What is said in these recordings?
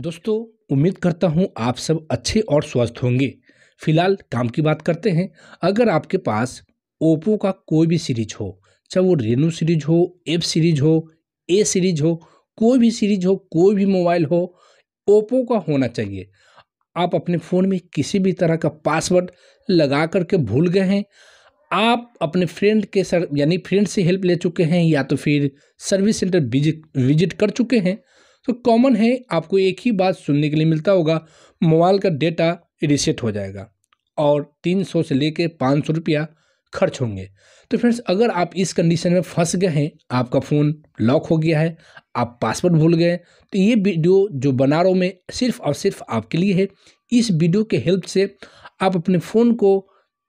दोस्तों उम्मीद करता हूँ आप सब अच्छे और स्वस्थ होंगे फिलहाल काम की बात करते हैं अगर आपके पास ओप्पो का कोई भी सीरीज हो चाहे वो रेनो सीरीज हो एफ सीरीज हो ए सीरीज हो कोई भी सीरीज हो कोई भी मोबाइल हो ओप्पो का होना चाहिए आप अपने फ़ोन में किसी भी तरह का पासवर्ड लगा करके भूल गए हैं आप अपने फ्रेंड के सर यानी फ्रेंड से हेल्प ले चुके हैं या तो फिर सर्विस सेंटर विजिट विजिट कर चुके हैं तो कॉमन है आपको एक ही बात सुनने के लिए मिलता होगा मोबाइल का डेटा रिसेट हो जाएगा और तीन सौ से लेकर पाँच सौ रुपया खर्च होंगे तो फ्रेंड्स अगर आप इस कंडीशन में फंस गए हैं आपका फ़ोन लॉक हो गया है आप पासवर्ड भूल गए तो ये वीडियो जो बना रहा हूँ मैं सिर्फ और सिर्फ आपके लिए है इस वीडियो के हेल्प से आप अपने फ़ोन को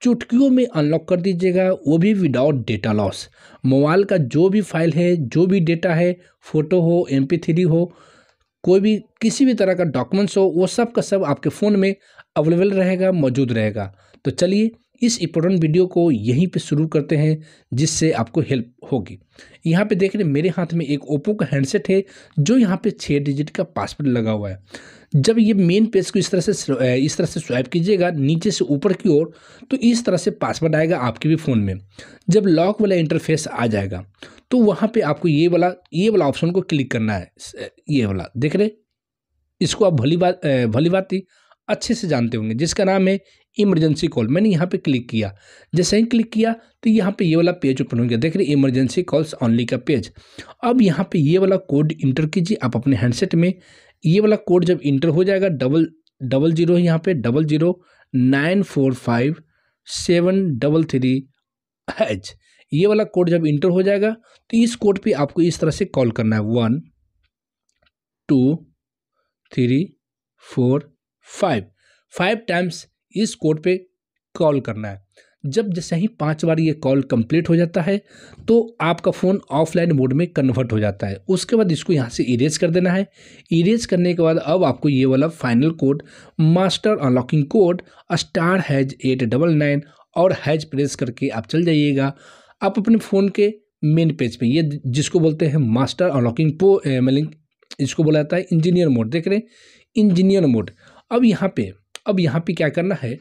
चुटकियों में अनलॉक कर दीजिएगा वो भी विदाउट डेटा लॉस मोबाइल का जो भी फाइल है जो भी डेटा है फ़ोटो हो एम थ्री हो कोई भी किसी भी तरह का डॉक्यूमेंट्स हो वो सब का सब आपके फ़ोन में अवेलेबल रहेगा मौजूद रहेगा तो चलिए इस इम्पोर्टेंट वीडियो को यहीं पे शुरू करते हैं जिससे आपको हेल्प होगी यहाँ पे देख रहे मेरे हाथ में एक ओप्पो का हैंडसेट है जो यहाँ पे छः डिजिट का पासवर्ड लगा हुआ है जब ये मेन पेज को इस तरह से इस तरह से स्वाइप कीजिएगा नीचे से ऊपर की ओर तो इस तरह से पासवर्ड आएगा आपके भी फ़ोन में जब लॉक वाला इंटरफेस आ जाएगा तो वहाँ पे आपको ये वाला ये वाला ऑप्शन को क्लिक करना है ये वाला देख रहे इसको आप भली बात भली बात ही अच्छे से जानते होंगे जिसका नाम है इमरजेंसी कॉल मैंने यहाँ पे क्लिक किया जैसे ही क्लिक किया तो यहाँ पे ये वाला पेज ओपन हो गया देख रहे इमरजेंसी कॉल्स ऑनली का पेज अब यहाँ पे ये वाला कोड इंटर कीजिए आप अपने हैंडसेट में ये वाला कोड जब इंटर हो जाएगा डबल डबल जीरो यहाँ पे double zero nine four five seven double three H ये वाला कोड जब इंटर हो जाएगा तो इस कोड पे आपको इस तरह से कॉल करना है one two three four five five times इस कोड पे कॉल करना है जब जैसे ही पांच बार ये कॉल कंप्लीट हो जाता है तो आपका फ़ोन ऑफलाइन मोड में कन्वर्ट हो जाता है उसके बाद इसको यहाँ से इरेज कर देना है इरेज करने के बाद अब आपको ये वाला final code master unlocking code star hash eight double nine और हैज प्रेस करके आप चल जाइएगा आप अपने फ़ोन के मेन पेज पे ये जिसको बोलते हैं मास्टर अनलॉकिंग पो मेलिंग इसको बोला जाता है इंजीनियर मोड देख रहे हैं इंजीनियर मोड अब यहाँ पे अब यहाँ पे क्या करना है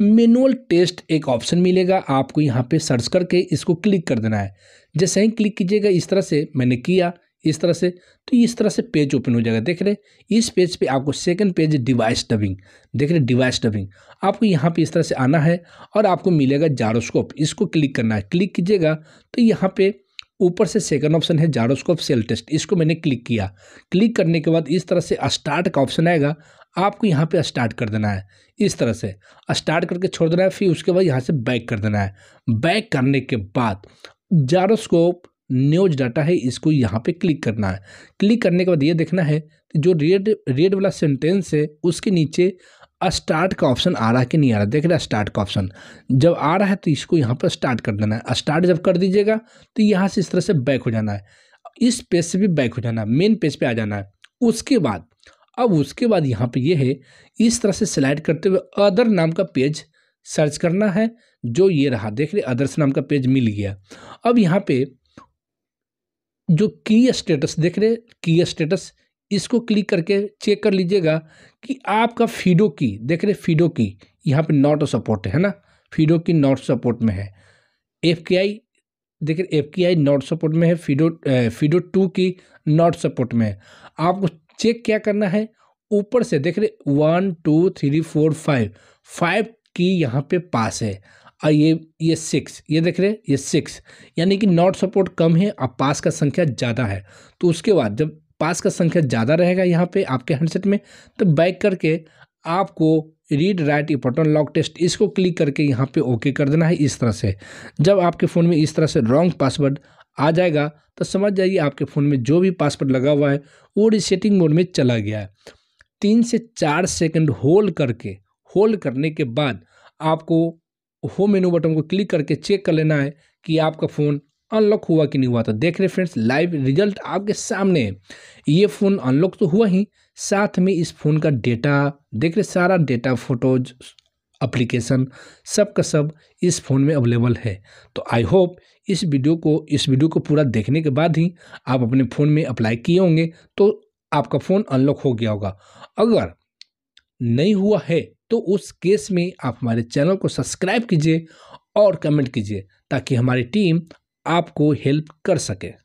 मेनुअल टेस्ट एक ऑप्शन मिलेगा आपको यहाँ पे सर्च करके इसको क्लिक कर देना है जैसे ही क्लिक कीजिएगा इस तरह से मैंने किया इस तरह से तो इस तरह से पेज ओपन हो जाएगा देख रहे इस पेज पे आपको सेकंड पेज डिवाइस डबिंग देख रहे डिवाइस डबिंग आपको यहाँ पे इस तरह से आना है और आपको मिलेगा जारोस्कोप इसको क्लिक करना है क्लिक कीजिएगा तो यहाँ पे ऊपर से सेकंड ऑप्शन है जारोस्कोप सेल टेस्ट इसको मैंने क्लिक किया क्लिक करने के बाद इस तरह से स्टार्ट का ऑप्शन आएगा आपको यहाँ पे स्टार्ट कर देना है इस तरह से स्टार्ट करके छोड़ देना है फिर उसके बाद यहाँ से बैक कर देना है बैक करने के बाद जारोस्कोप न्यूज डाटा है इसको यहाँ पे क्लिक करना है क्लिक करने के बाद ये देखना है कि जो रेड रेड वाला सेंटेंस है उसके नीचे स्टार्ट का ऑप्शन आ रहा है कि नहीं आ रहा देख रहे स्टार्ट का ऑप्शन जब आ रहा है तो इसको यहाँ पर स्टार्ट कर देना है स्टार्ट जब कर दीजिएगा तो यहाँ से इस तरह से बैक हो जाना है इस पेज से भी बैक हो जाना है मेन पेज पर आ जाना है उसके बाद अब उसके बाद यहाँ पे ये है इस तरह से सिलेक्ट करते हुए अदर नाम का पेज सर्च करना है जो ये रहा देख रहे अदर्स नाम का पेज मिल गया अब यहाँ पे जो की स्टेटस देख रहे की स्टेटस इसको क्लिक करके चेक कर लीजिएगा कि आपका फीडो की देख रहे फीडो की यहाँ पे नॉट सपोर्ट है ना फीडो की नॉट सपोर्ट में है एफ के आई देखिए एफ की आई नॉट सपोर्ट में है फीडो फीडो टू की नॉट सपोर्ट में है आपको चेक क्या करना है ऊपर से देख रहे one two three four five five की यहाँ पे पास है और ये ये सिक्स ये देख रहे ये सिक्स यानी कि नॉट सपोर्ट कम है और पास का संख्या ज़्यादा है तो उसके बाद जब पास का संख्या ज़्यादा रहेगा यहाँ पे आपके हैंडसेट में तो बैक करके आपको read write important lock test इसको क्लिक करके यहाँ पे ओके कर देना है इस तरह से जब आपके फ़ोन में इस तरह से रॉन्ग पासवर्ड आ जाएगा तो समझ जाइए आपके फ़ोन में जो भी पासवर्ड लगा हुआ है वो रिसेटिंग मोड में चला गया है तीन से चार सेकंड होल्ड करके होल्ड करने के बाद आपको होम मेनू बटन को क्लिक करके चेक कर लेना है कि आपका फ़ोन अनलॉक हुआ कि नहीं हुआ तो देख रहे फ्रेंड्स लाइव रिजल्ट आपके सामने है ये फ़ोन अनलॉक तो हुआ ही साथ में इस फ़ोन का डेटा देख रहे सारा डेटा फोटोज अप्लीकेशन सब का सब इस फ़ोन में अवेलेबल है तो आई होप इस वीडियो को इस वीडियो को पूरा देखने के बाद ही आप अपने फ़ोन में अप्लाई किए होंगे तो आपका फ़ोन अनलॉक हो गया होगा अगर नहीं हुआ है तो उस केस में आप हमारे चैनल को सब्सक्राइब कीजिए और कमेंट कीजिए ताकि हमारी टीम आपको हेल्प कर सके